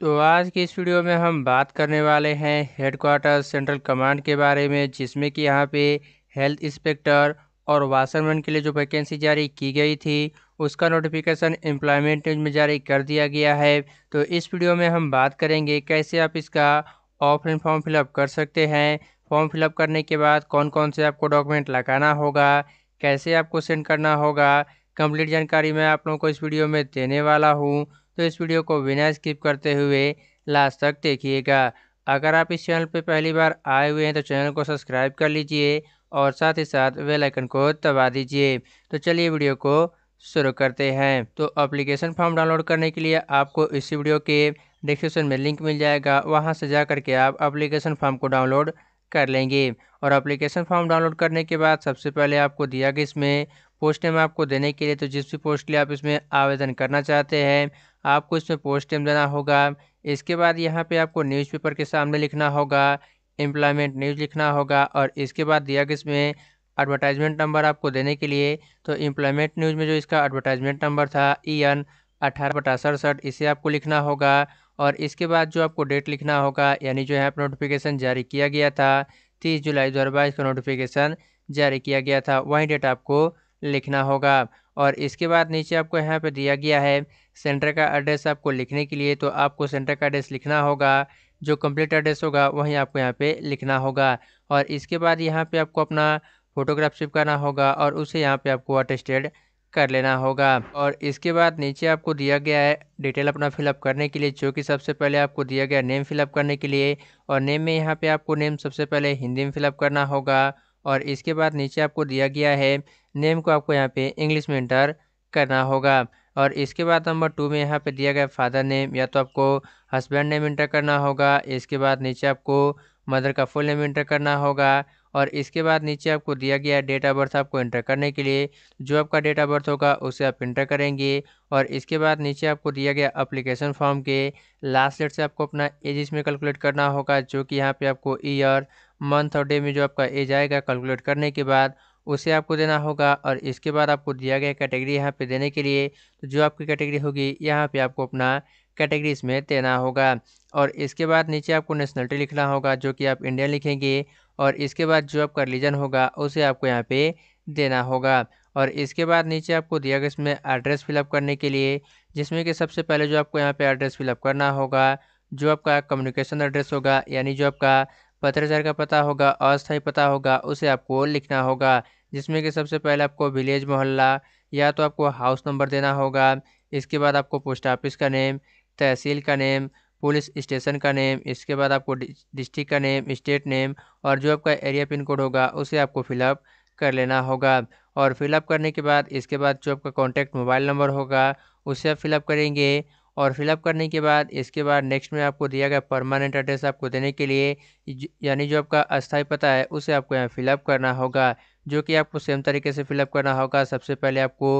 तो आज की इस वीडियो में हम बात करने वाले हैं हेडक्वार्टर सेंट्रल कमांड के बारे में जिसमें कि यहाँ पे हेल्थ इंस्पेक्टर और वाशरमैन के लिए जो वैकेंसी जारी की गई थी उसका नोटिफिकेशन एम्प्लॉयमेंट में जारी कर दिया गया है तो इस वीडियो में हम बात करेंगे कैसे आप इसका ऑफलाइन फॉर्म फिलअप कर सकते हैं फॉर्म फिलअप करने के बाद कौन कौन से आपको डॉक्यूमेंट लगाना होगा कैसे आपको सेंड करना होगा कंप्लीट जानकारी मैं आप लोगों को इस वीडियो में देने वाला हूँ तो इस वीडियो को बिना स्किप करते हुए लास्ट तक देखिएगा अगर आप इस चैनल पर पहली बार आए हुए हैं तो चैनल को सब्सक्राइब कर लीजिए और साथ ही साथ वेल आइकन को दबा दीजिए तो चलिए वीडियो को शुरू करते हैं तो एप्लीकेशन फॉर्म डाउनलोड करने के लिए आपको इसी वीडियो के डिस्क्रिप्शन में लिंक मिल जाएगा वहां से जा करके आप एप्लीकेशन फॉर्म को डाउनलोड कर लेंगे और एप्लीकेशन फॉर्म डाउनलोड करने के बाद सबसे पहले आपको दिया गया इसमें पोस्ट नेम आपको देने के लिए तो जिस भी पोस्ट के लिए आप इसमें आवेदन करना चाहते हैं आपको इसमें पोस्ट टाइम देना होगा इसके बाद यहाँ पे आपको न्यूज़पेपर के सामने लिखना होगा एम्प्लॉयमेंट न्यूज़ लिखना होगा और इसके बाद दिया गया इसमें एडवर्टाइजमेंट नंबर आपको देने के लिए तो एम्प्लॉयमेंट न्यूज़ में जो इसका एडवर्टाइजमेंट नंबर था ई एन अठारह बटा सड़सठ इसे आपको लिखना होगा और इसके बाद जो आपको डेट लिखना होगा यानी जो यहाँ पर नोटिफिकेशन जारी किया गया था तीस जुलाई दो का नोटिफिकेशन जारी किया गया था वही डेट आपको लिखना होगा और इसके बाद नीचे आपको यहाँ पर दिया गया है सेंटर का एड्रेस आपको लिखने के लिए तो आपको सेंटर का एड्रेस लिखना होगा जो कंप्लीट एड्रेस होगा वही आपको यहाँ पे लिखना होगा और इसके बाद यहाँ पे आपको अपना फोटोग्राफ चिपकाना होगा और उसे यहाँ पे आपको अटेस्टेड कर लेना होगा और इसके बाद नीचे आपको दिया गया है डिटेल अपना फिलअप करने के लिए जो कि सबसे पहले आपको दिया गया नेम फिलअप करने के लिए और नेम में यहाँ पर आपको नेम सबसे पहले हिंदी में फिलअप करना होगा और इसके बाद नीचे आपको दिया गया है नेम को आपको यहाँ पे इंग्लिश में इंटर करना होगा और इसके बाद नंबर टू में यहाँ पे दिया गया फादर नेम या तो आपको हस्बैंड नेम इंटर करना होगा इसके बाद नीचे आपको मदर का फुल नेम इंटर करना होगा और इसके बाद नीचे आपको दिया गया डेट ऑफ बर्थ आपको इंटर करने के लिए जो आपका डेट ऑफ बर्थ होगा उसे आप इंटर करेंगे और इसके बाद नीचे आपको दिया गया अप्लीकेशन फॉर्म के लास्ट डेट से आपको अपना एज इसमें कैलकुलेट करना होगा जो कि यहाँ पे आपको ईयर मंथ और डे में जो आपका एज आएगा कैलकुलेट करने के बाद उसे आपको देना होगा और इसके बाद आपको दिया गया कैटेगरी यहाँ पे देने के लिए तो जो आपकी कैटेगरी होगी यहाँ पे आपको अपना कैटेगरी इसमें देना होगा और इसके बाद नीचे आपको नेशनलिटी लिखना होगा जो कि आप इंडियन लिखेंगे और इसके बाद जो आपका रिलीजन होगा उसे आपको यहाँ पे देना होगा और इसके बाद नीचे आपको दिया गया इसमें एड्रेस फिलअप करने के लिए जिसमें कि सबसे पहले जो आपको यहाँ पर एड्रेस फिलअप करना होगा जो आपका कम्युनिकेशन एड्रेस होगा यानी जो आपका पत्रचार का पता होगा अस्थाई पता होगा उसे आपको लिखना होगा जिसमें कि सबसे पहले आपको विलेज मोहल्ला या तो आपको हाउस नंबर देना होगा इसके बाद आपको पोस्ट ऑफिस का नेम तहसील का नेम पुलिस स्टेशन का नेम इसके बाद आपको डिस्ट्रिक्ट का नेम स्टेट नेम और जो आपका एरिया पिन कोड होगा उसे आपको फिलअप कर लेना होगा और फिलअप करने के बाद इसके बाद जो आपका कॉन्टैक्ट मोबाइल नंबर होगा उसे आप फिलअप करेंगे और फिलअप करने के बाद इसके बाद नेक्स्ट में आपको दिया गया परमानेंट एड्रेस आपको देने के लिए यानी जो आपका अस्थायी पता है उसे आपको यहाँ फिलअप करना होगा जो कि आपको सेम तरीके से फिलअप करना होगा सबसे पहले आपको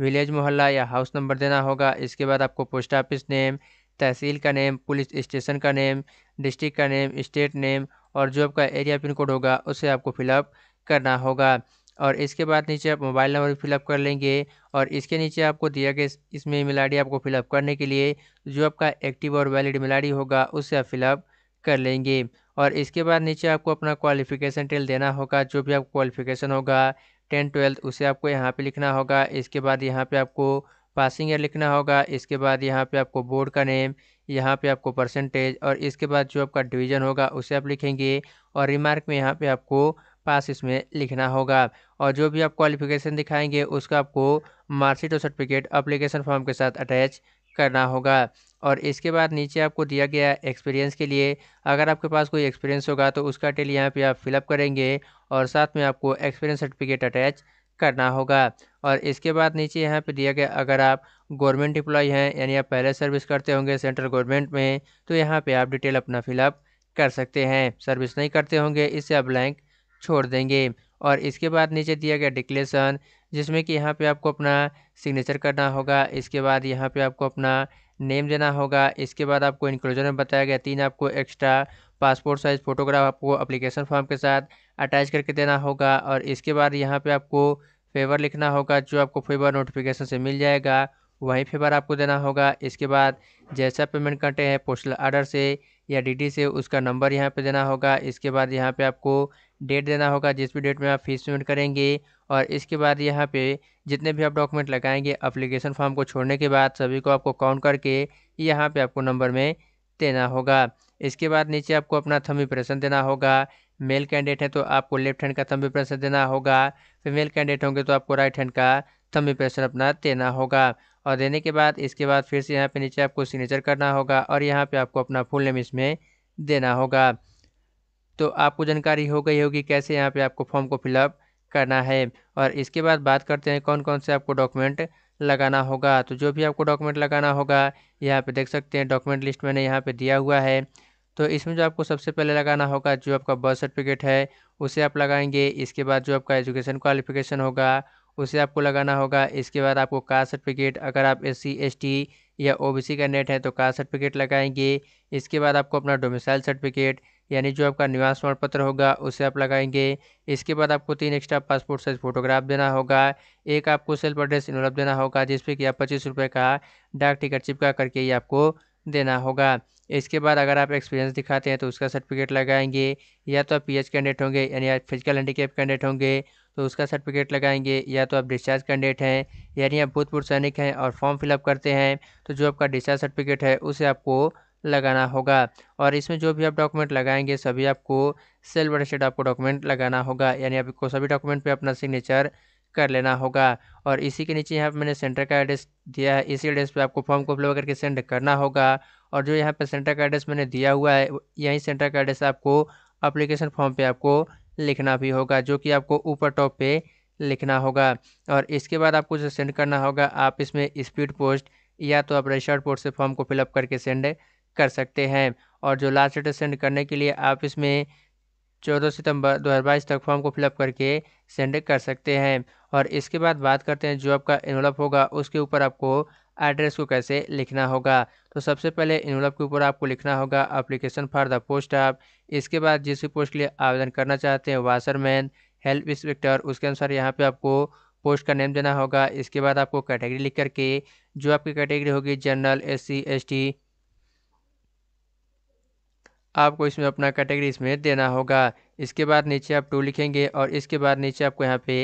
विलेज मोहल्ला या हाउस नंबर देना होगा इसके बाद आपको पोस्ट ऑफिस नेम तहसील का नेम पुलिस स्टेशन का नेम डिस्ट्रिक्ट का नेम स्टेट नेम और जो आपका एरिया पिन कोड होगा उसे आपको फिलअप करना होगा और इसके बाद नीचे आप मोबाइल नंबर भी फिलअप कर लेंगे और इसके नीचे आपको दिया गया इसमें ईमेल आई आपको फिलअप करने के लिए जो आपका एक्टिव और वैलिड ईमेल आई होगा उससे आप फिलअप कर लेंगे और इसके बाद नीचे आपको अपना क्वालिफिकेशन टेल देना होगा जो भी आपको क्वालिफिकेशन होगा टेंथ ट्वेल्थ उसे आपको यहाँ पे लिखना होगा इसके बाद यहाँ पे आपको पासिंग ईयर लिखना होगा इसके बाद यहाँ पे आपको बोर्ड का नेम यहाँ पे आपको परसेंटेज और इसके बाद जो आपका डिवीज़न होगा उसे आप लिखेंगे और रिमार्क में यहाँ पे आपको पास इसमें लिखना होगा और जो भी आप क्वालिफिकेशन दिखाएंगे उसका आपको मार्कशीट और सर्टिफिकेट अप्लीकेशन फॉर्म के साथ अटैच करना होगा और इसके बाद नीचे आपको दिया गया एक्सपीरियंस के लिए अगर आपके पास कोई एक्सपीरियंस होगा तो उसका डिटेल यहाँ पे आप फिलअप करेंगे और साथ में आपको एक्सपीरियंस सर्टिफिकेट अटैच करना होगा और इसके बाद नीचे यहाँ पे दिया गया अगर आप गवर्नमेंट एम्प्लॉय हैं यानी आप पहले सर्विस करते होंगे सेंट्रल गवर्नमेंट में तो यहाँ पर आप डिटेल अपना फिलअप कर सकते हैं सर्विस नहीं करते होंगे इससे आप ब्लैंक छोड़ देंगे और इसके बाद नीचे दिया गया डिक्लेसन जिसमें कि यहाँ पे आपको अपना सिग्नेचर करना होगा इसके बाद यहाँ पे आपको अपना नेम देना होगा इसके बाद आपको इंक्लूजन में बताया गया तीन आपको एक्स्ट्रा पासपोर्ट साइज़ फ़ोटोग्राफ आपको अप्लीकेशन फॉर्म के साथ अटैच करके देना होगा और इसके बाद यहाँ पर आपको फेवर लिखना होगा जो आपको फेवर नोटिफिकेशन से मिल जाएगा वहीं फेवर आपको देना होगा इसके बाद जैसा पेमेंट करते हैं पोस्टल आर्डर से या डीडी से उसका नंबर यहाँ पे देना होगा इसके बाद यहाँ पे आपको डेट देना होगा जिस भी डेट में आप फीस पेमेंट करेंगे और इसके बाद यहाँ पे जितने भी आप डॉक्यूमेंट लगाएंगे अप्लीकेशन फॉर्म को छोड़ने के बाद सभी को आपको काउंट करके यहाँ पे आपको नंबर में देना होगा इसके बाद नीचे आपको अपना थम इम्प्रेशन देना होगा मेल कैंडिडेट है तो आपको लेफ्ट हैंड का थम इम्प्रेशन देना होगा फीमेल कैंडिडेट होंगे तो आपको राइट हैंड का थम इम्प्रेशन अपना देना होगा और देने के बाद इसके बाद फिर से यहाँ पर नीचे आपको सिग्नेचर करना होगा और यहाँ पर आपको अपना फुल नेम इसमें देना होगा तो आपको जानकारी हो गई होगी कैसे यहाँ पे आपको फॉर्म को फिलअप करना है और इसके बाद बात करते हैं कौन कौन से आपको डॉक्यूमेंट लगाना होगा तो जो भी आपको डॉक्यूमेंट लगाना होगा यहाँ पे देख सकते हैं डॉक्यूमेंट लिस्ट मैंने यहाँ पे दिया हुआ है तो इसमें जो आपको सबसे पहले लगाना होगा जो आपका बर्थ सर्टिफिकेट है उसे आप लगाएंगे इसके बाद जो आपका एजुकेशन क्वालिफिकेशन होगा उसे आपको लगाना होगा इसके बाद आपको कास्ट सर्टिफिकेट अगर आप एस सी या ओ बी सी कैंडिडेट हैं तो कास्ट सर्टिफिकेट लगाएंगे इसके बाद आपको अपना डोमिसाइल सर्टिफिकेट यानी जो आपका निवास प्रमाण पत्र होगा उसे आप लगाएंगे इसके बाद आपको तीन एक्स्ट्रा पासपोर्ट साइज फोटोग्राफ देना होगा एक आपको सेल्फ एड्रेस इनवलप देना होगा जिसपे कि आप पच्चीस रुपये का डाक टिकट चिपका करके ही आपको देना होगा इसके बाद अगर आप एक्सपीरियंस दिखाते हैं तो उसका सर्टिफिकेट लगाएंगे या तो आप एच कैंडिडेट होंगे यानी आप फिजिकल हैंडीकेप कैंडिडेट होंगे तो उसका सर्टिफिकेट लगाएंगे या तो आप डिस्चार्ज कैंडिडेट हैं यानी आप भूतपूर्व सैनिक हैं और फॉर्म फिलअप करते हैं तो जो आपका डिस्चार्ज सर्टिफिकेट है उसे आपको लगाना होगा और इसमें जो भी आप डॉक्यूमेंट लगाएंगे सभी आपको सेल बटेड आपको डॉक्यूमेंट लगाना होगा यानी आपको सभी डॉक्यूमेंट पे अपना सिग्नेचर कर लेना होगा और इसी के नीचे यहाँ पर मैंने सेंटर का एड्रेस दिया है इसी एड्रेस पे आपको फॉर्म को फिलअप करके सेंड करना होगा और जो यहाँ पर सेंटर का एड्रेस मैंने दिया हुआ है यही सेंटर का एड्रेस आपको अप्लीकेशन फॉर्म पर आपको लिखना भी होगा जो कि आपको ऊपर टॉप पर लिखना होगा और इसके बाद आपको जो सेंड करना होगा आप इसमें स्पीड पोस्ट या तो आप रजिस्टर्ड पोस्ट से फॉर्म को फिलअप करके सेंड कर सकते हैं और जो लास्ट डेट सेंड करने के लिए आप इसमें चौदह सितंबर 2022 तक फॉर्म को फिलअप करके सेंड कर सकते हैं और इसके बाद बात करते हैं जो आपका इनवलप होगा उसके ऊपर आपको एड्रेस को कैसे लिखना होगा तो सबसे पहले इनवलप के ऊपर आपको लिखना होगा अप्लीकेशन फॉर द पोस्ट आप इसके बाद जिस पोस्ट के लिए आवेदन करना चाहते हैं वाशरमैन हेल्प इंस्पेक्टर उसके अनुसार यहाँ पर आपको पोस्ट का नेम देना होगा इसके बाद आपको कैटेगरी लिख करके जो आपकी कैटेगरी होगी general S C S T आपको इसमें अपना कैटेगरी इसमें देना होगा इसके बाद नीचे आप टू लिखेंगे और इसके बाद नीचे आपको यहाँ पे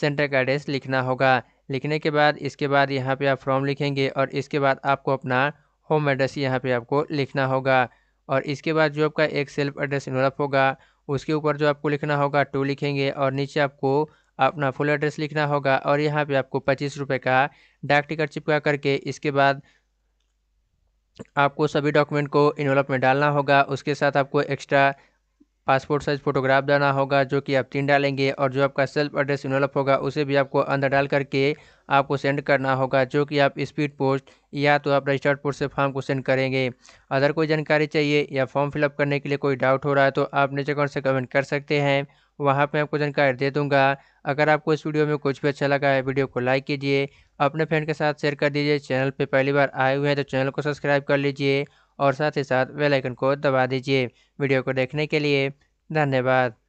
सेंटर का एड्रेस लिखना होगा लिखने के बाद इसके बाद यहाँ पे आप फॉर्म लिखेंगे और इसके बाद आपको अपना होम एड्रेस यहाँ पे आपको लिखना होगा और इसके बाद जो आपका एक सेल्फ एड्रेस इनवलप होगा उसके ऊपर जो आपको लिखना होगा टू लिखेंगे और नीचे आपको अपना फुल एड्रेस लिखना होगा और यहाँ पे आपको पच्चीस रुपये का डाक टिकट चिपका करके इसके बाद आपको सभी डॉक्यूमेंट को इन्वेलप में डालना होगा उसके साथ आपको एक्स्ट्रा पासपोर्ट साइज़ फ़ोटोग्राफ डालना होगा जो कि आप तीन डालेंगे और जो आपका सेल्फ एड्रेस इन्वेलप होगा उसे भी आपको अंदर डाल करके आपको सेंड करना होगा जो कि आप स्पीड पोस्ट या तो आप रजिस्टर्ड पोस्ट से फॉर्म को सेंड करेंगे अगर कोई जानकारी चाहिए या फॉर्म फिलअप करने के लिए कोई डाउट हो रहा है तो आप नीचे कौन से कमेंट कर सकते हैं वहाँ पे आपको जानकारी दे दूंगा अगर आपको इस वीडियो में कुछ भी अच्छा लगा है वीडियो को लाइक कीजिए अपने फ्रेंड के साथ शेयर कर दीजिए चैनल पे पहली बार आए हुए हैं तो चैनल को सब्सक्राइब कर लीजिए और साथ ही साथ बेल आइकन को दबा दीजिए वीडियो को देखने के लिए धन्यवाद